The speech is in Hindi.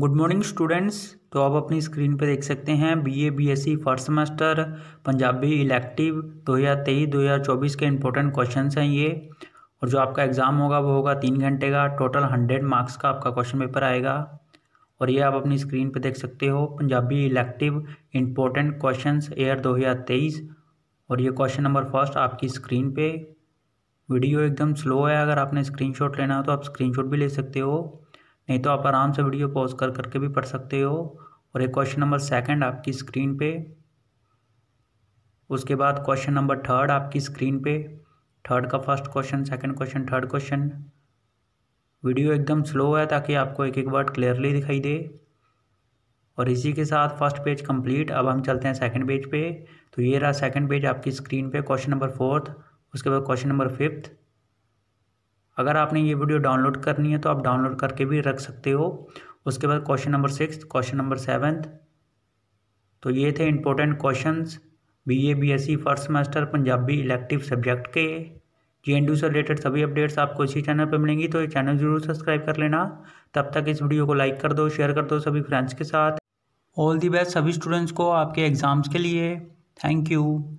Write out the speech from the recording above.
गुड मॉर्निंग स्टूडेंट्स तो आप अपनी स्क्रीन पर देख सकते हैं BA BSc first semester Punjabi elective 2023-2024 के इंपॉर्टेंट क्वेश्चन हैं ये और जो आपका एग्ज़ाम होगा वो होगा तीन घंटे का टोटल हंड्रेड मार्क्स का आपका क्वेश्चन पेपर आएगा और ये आप अपनी स्क्रीन पर देख सकते हो पंजाबी इलेक्टिव इंपॉर्टेंट क्वेश्चन एयर दो और ये क्वेश्चन नंबर फर्स्ट आपकी स्क्रीन पर वीडियो एकदम स्लो है अगर आपने शॉट लेना हो तो आप शॉट भी ले सकते हो नहीं तो आप आराम से वीडियो पॉज कर करके भी पढ़ सकते हो और एक क्वेश्चन नंबर सेकंड आपकी स्क्रीन पे उसके बाद क्वेश्चन नंबर थर्ड आपकी स्क्रीन पे थर्ड का first question second question third question video एकदम स्लो है ताकि आपको एक एक वर्ड क्लियरली दिखाई दे और इसी के साथ फर्स्ट पेज कंप्लीट अब हम चलते हैं सेकंड पेज पे तो ये रहा सेकंड पेज आपकी स्क्रीन पे क्वेश्चन नंबर फोर्थ उसके बाद क्वेश्चन नंबर फिफ्थ अगर आपने ये वीडियो डाउनलोड करनी है तो आप डाउनलोड करके भी रख सकते हो उसके बाद question number six question number seventh तो ये थे important question B A B S C first semester Punjabi elective subject के जी एन से रिलेटेड सभी अपडेट्स आपको इसी चैनल पर मिलेंगी तो ये चैनल जरूर सब्सक्राइब कर लेना तब तक इस वीडियो को लाइक कर दो शेयर कर दो सभी फ्रेंड्स के साथ ऑल दी बेस्ट सभी स्टूडेंट्स को आपके एग्ज़ाम्स के लिए थैंक यू